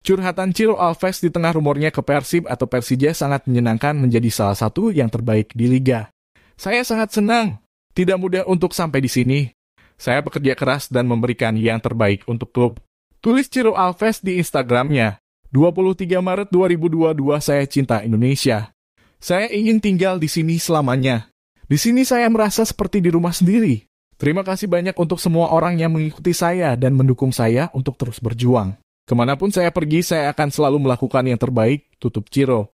Curhatan Ciro Alves di tengah rumornya ke Persib atau Persija sangat menyenangkan menjadi salah satu yang terbaik di Liga. Saya sangat senang. Tidak mudah untuk sampai di sini. Saya bekerja keras dan memberikan yang terbaik untuk klub. Tulis Ciro Alves di Instagramnya. 23 Maret 2022 saya cinta Indonesia. Saya ingin tinggal di sini selamanya. Di sini saya merasa seperti di rumah sendiri. Terima kasih banyak untuk semua orang yang mengikuti saya dan mendukung saya untuk terus berjuang. Kemanapun saya pergi, saya akan selalu melakukan yang terbaik, tutup Ciro.